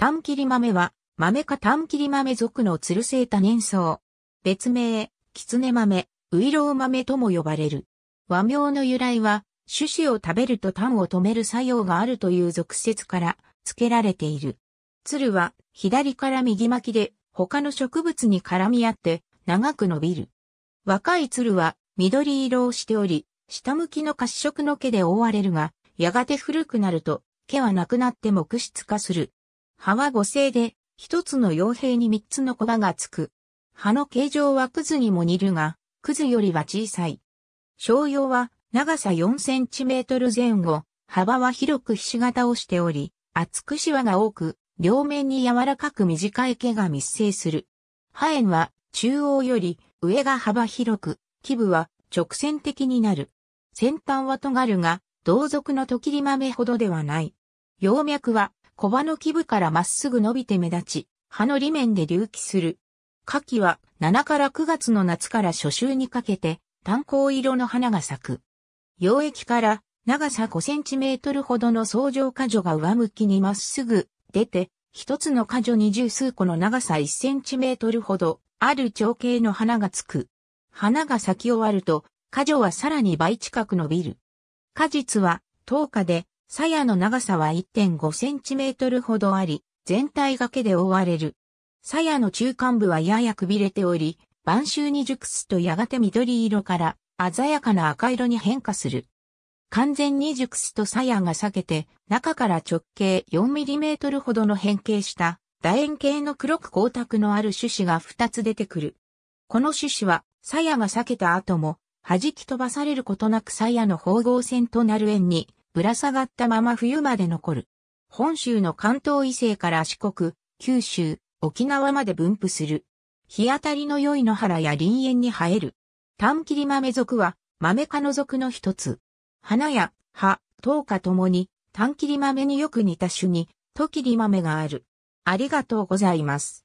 タンキリ豆は、豆かタンキリ豆属のつる多年草。別名、キツネ豆、ウイロウ豆とも呼ばれる。和名の由来は、種子を食べるとタンを止める作用があるという俗説から付けられている。鶴は左から右巻きで他の植物に絡み合って長く伸びる。若い鶴は緑色をしており、下向きの褐色の毛で覆われるが、やがて古くなると毛はなくなって木質化する。葉は五星で、一つの傭兵に三つのコバがつく。葉の形状はクズにも似るが、クズよりは小さい。商用は長さ4センチメートル前後、幅は広くひし形をしており、厚くしわが多く、両面に柔らかく短い毛が密生する。葉エは中央より上が幅広く、基部は直線的になる。先端は尖るが、同族のトキリマメほどではない。葉脈は小葉の基部からまっすぐ伸びて目立ち、葉の裏面で隆起する。夏季は7から9月の夏から初秋にかけて炭鉱色の花が咲く。溶液から長さ5センチメートルほどの相乗果樹が上向きにまっすぐ出て、一つの果樹二十数個の長さ1センチメートルほどある長径の花がつく。花が咲き終わると、果樹はさらに倍近く伸びる。果実は10日で鞘の長さは 1.5cm ほどあり、全体が毛で覆われる。鞘の中間部はややくびれており、晩秋に熟すとやがて緑色から鮮やかな赤色に変化する。完全に熟すと鞘が裂けて、中から直径 4mm ほどの変形した楕円形の黒く光沢のある種子が2つ出てくる。この種子は、鞘が裂けた後も、弾き飛ばされることなく鞘の縫合線となる円にぶら下がったまま冬まで残る。本州の関東以西から四国、九州、沖縄まで分布する。日当たりの良い野原や林園に生える。短切り豆属は豆科の属の一つ。花や葉、等価ともに短切り豆によく似た種に、とキり豆がある。ありがとうございます。